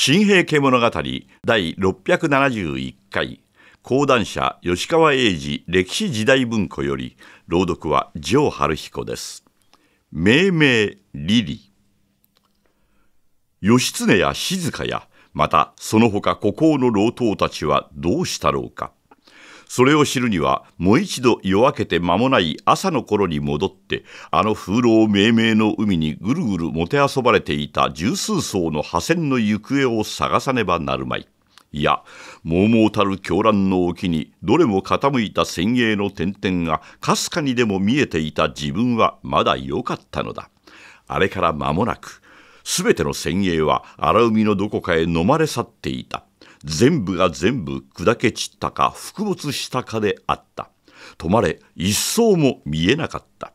新平家物語第671回講談社吉川英治歴史時代文庫より朗読は城春彦です。命名リリ義経や静かやまたその他孤高の老頭たちはどうしたろうかそれを知るにはもう一度夜明けて間もない朝の頃に戻ってあの風浪命名の海にぐるぐるもてあそばれていた十数層の破船の行方を探さねばなるまい。いや桃たる狂乱の沖にどれも傾いた先鋭の点々がかすかにでも見えていた自分はまだ良かったのだあれから間もなくすべての先鋭は荒海のどこかへ飲まれ去っていた全部が全部砕け散ったか復没したかであった止まれ一層も見えなかった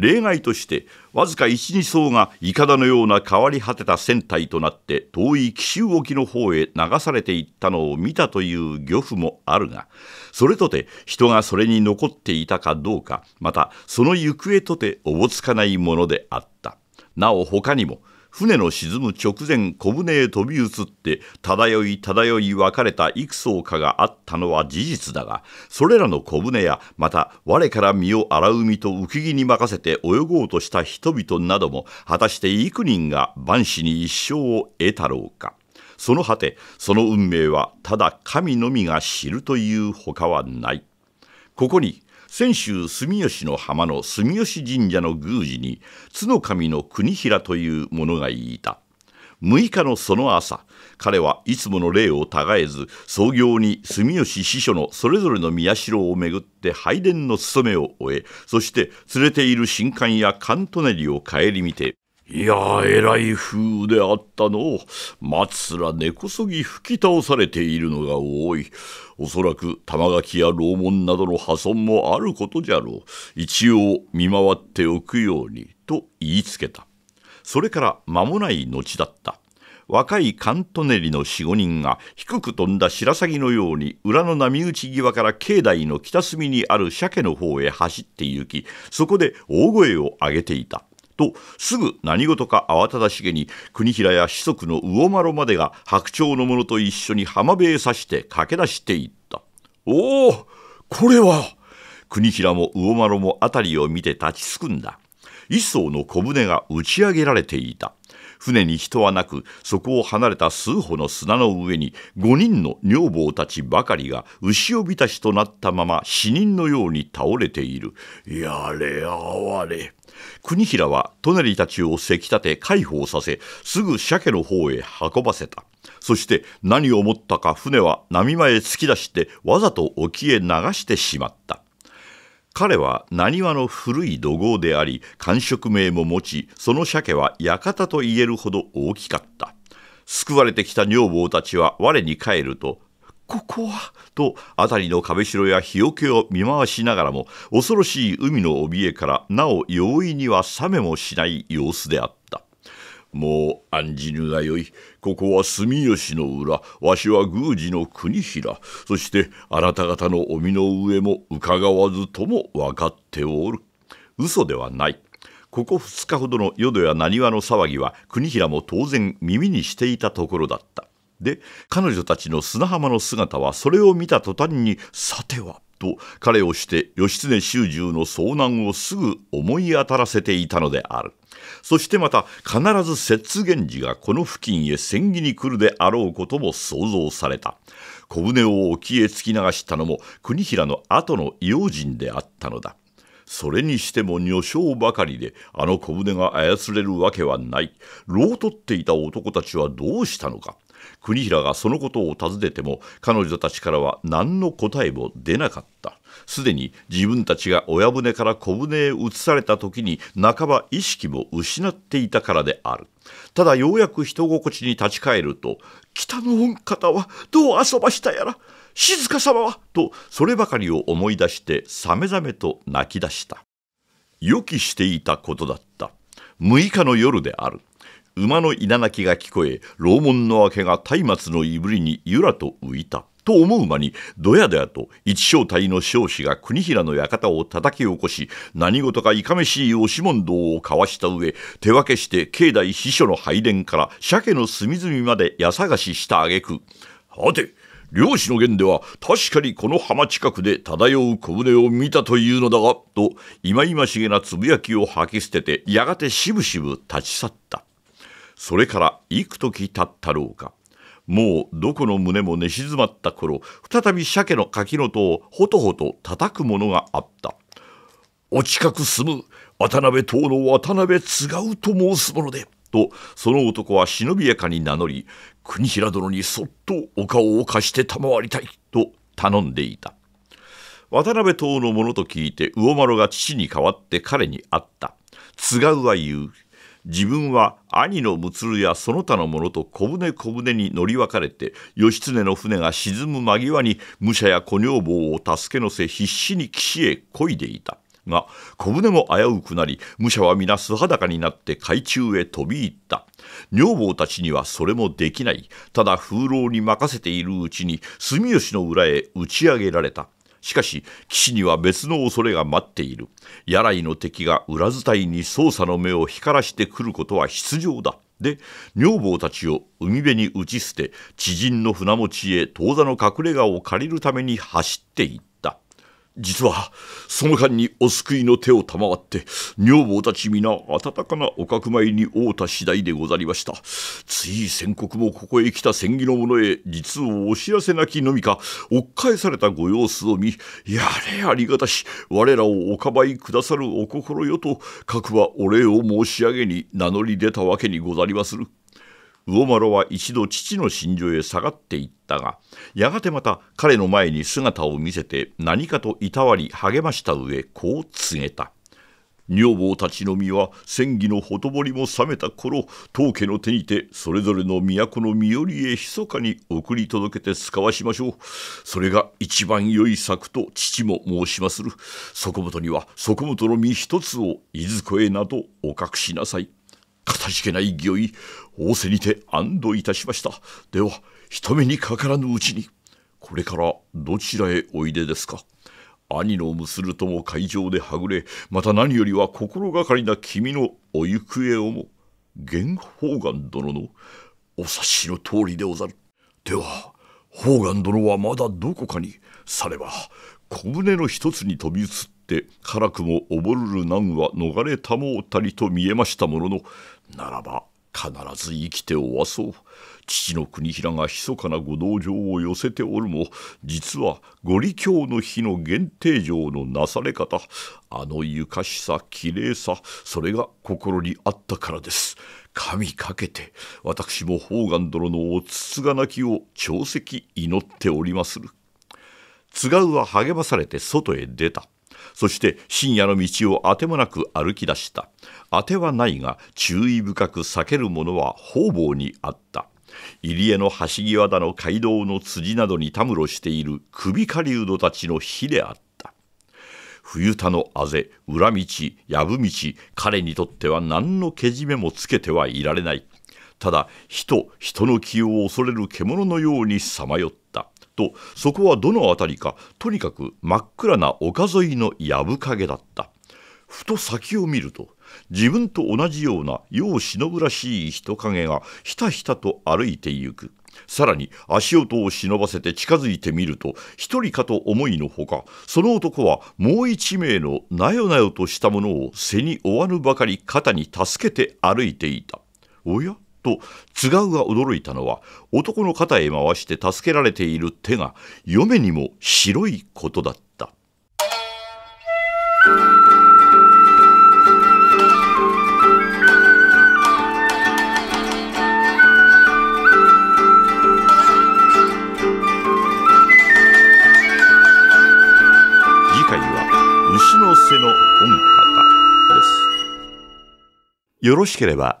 例外としてわずか12層がいかだのような変わり果てた船体となって遠い紀州沖の方へ流されていったのを見たという漁夫もあるがそれとて人がそれに残っていたかどうかまたその行方とておぼつかないものであったなお他にも船の沈む直前小舟へ飛び移って漂い漂い別れた幾層かがあったのは事実だがそれらの小舟やまた我から身を洗う身と浮木に任せて泳ごうとした人々なども果たして幾人が万死に一生を得たろうか。その果てその運命はただ神のみが知るというほかはない。ここに泉州住吉の浜の住吉神社の宮司に津の神の国平という者がいた6日のその朝彼はいつもの礼を違えず創業に住吉司書のそれぞれの宮代をめぐって拝殿の務めを終えそして連れている新官やカントネリを顧みていやえらい風であったの松ら根こそぎ吹き倒されているのが多いおそらく玉垣や楼門などの破損もあることじゃろう一応見回っておくようにと言いつけたそれから間もない後だった若いカントネリの四五人が低く飛んだ白鷺のように裏の波打ち際から境内の北隅にある鮭の方へ走って行きそこで大声を上げていたとすぐ何事か慌ただしげに国平や子息の魚丸までが白鳥の者と一緒に浜辺へ指して駆け出していったおおこれは国平も魚丸も辺りを見て立ちすくんだ一艘の小舟が打ち上げられていた船に人はなくそこを離れた数歩の砂の上に5人の女房たちばかりが牛を浸しとなったまま死人のように倒れているやれやわれ国平はトネリたちをせき立て解放させすぐ鮭の方へ運ばせたそして何を思ったか船は波間へ突き出してわざと沖へ流してしまった彼は何話の古い土豪であり官職名も持ちその鮭は館と言えるほど大きかった救われてきた女房たちは我に帰ると「ここは」と辺りの壁城や日よけを見回しながらも恐ろしい海の怯えからなお容易には冷めもしない様子であったもう案じぬがよいここは住吉の裏わしは宮司の国平そしてあなた方のお身の上も伺わずとも分かっておる嘘ではないここ2日ほどの淀や浪速の騒ぎは国平も当然耳にしていたところだったで彼女たちの砂浜の姿はそれを見た途端にさてはと彼をして義経修従の遭難をすぐ思い当たらせていたのである。そしてまた必ず摂津源氏がこの付近へ戦技に来るであろうことも想像された。小舟を沖へ突き流したのも国平の後の用心であったのだ。それにしても女将ばかりであの小舟が操れるわけはない。牢とっていた男たちはどうしたのか。国平がそのことを尋ねても彼女たちからは何の答えも出なかったすでに自分たちが親船から小舟へ移された時に半ば意識も失っていたからであるただようやく人心地に立ち返ると「北の御方はどう遊ばしたやら静香様は!」とそればかりを思い出してさめざめと泣き出した予期していたことだった6日の夜である馬の稲なきが聞こえ楼門の明けが松明のいぶりにゆらと浮いた。と思う間にどやどやと一正体の少子が国平の館を叩き起こし何事かいかめしい押し問答を交わした上手分けして境内秘書の拝殿から鮭の隅々まで矢探しした挙句はて漁師の言では確かにこの浜近くで漂う小舟を見たというのだがと忌々しげなつぶやきを吐き捨ててやがてしぶしぶ立ち去った。それから幾時たったろうかもうどこの胸も寝静まった頃再び鮭の柿の戸をほとほと叩くものがあったお近く住む渡辺党の渡辺津うと申すものでとその男は忍びやかに名乗り国平殿にそっとお顔を貸して賜りたいと頼んでいた渡辺党のものと聞いて魚丸が父に代わって彼に会った津うは言う自分は兄の睦やその他の者と小舟小舟に乗り分かれて義経の船が沈む間際に武者や小女房を助けのせ必死に岸へ漕いでいた。が小舟も危うくなり武者は皆素裸になって海中へ飛び入った女房たちにはそれもできないただ風浪に任せているうちに住吉の裏へ打ち上げられたしかし岸には別の恐れが待っているらいの敵が裏伝いに捜査の目を光らしてくることは必要だで女房たちを海辺に打ち捨て知人の船持ちへ当座の隠れ家を借りるために走っていった。実はその間にお救いの手を賜って女房たち皆温かなおかくまいに会うた次第でござりましたつい先刻もここへ来た戦議の者へ実をお知らせなきのみか追っ返されたご様子を見やれありがたし我らをおかばいくださるお心よと各はお礼を申し上げに名乗り出たわけにござりまする。魚丸は一度父の心情へ下がっていったがやがてまた彼の前に姿を見せて何かといたわり励ました上こう告げた女房たちの身は戦技のほとぼりも冷めた頃当家の手にてそれぞれの都の身寄りへ密かに送り届けて使わしましょうそれが一番良い策と父も申しまする底本には底本の身一つをいずこへなどお隠しなさいかしけない御意仰せにて安堵いたしましたでは人目にかからぬうちにこれからどちらへおいでですか兄の娘とも会場ではぐれまた何よりは心がかりな君のお行方をも玄宝眼殿のお察しの通りでござるでは宝眼殿はまだどこかにされば小舟の一つに飛び移って辛くも溺るる難は逃れたもうたりと見えましたもののならば必ず生きておわそう父の国平が密かなご同情を寄せておるも実はご利教の日の限定上のなされ方あのゆかしさきれいさそれが心にあったからです神かけて私も宝願殿のおつつがなきを朝夕祈っておりまする。津軽は励まされて外へ出た。そして深夜の道をあてもなく歩き出した。あてはないが注意深く避けるものは方々にあった。入江の橋際だの街道の辻などにたむろしている首狩人たちの火であった。冬田のあぜ、裏道、やぶ道、彼にとっては何のけじめもつけてはいられない。ただ、火と人の気を恐れる獣のようにさまよった。とそこはどの辺りかとにかく真っ暗な丘沿いの藪陰だったふと先を見ると自分と同じような世を忍ぶらしい人影がひたひたと歩いてゆくさらに足音を忍ばせて近づいてみると一人かと思いのほかその男はもう一名のなよなよとしたものを背に負わぬばかり肩に助けて歩いていたおやと津川が驚いたのは男の肩へ回して助けられている手が嫁にも白いことだった。よろしければ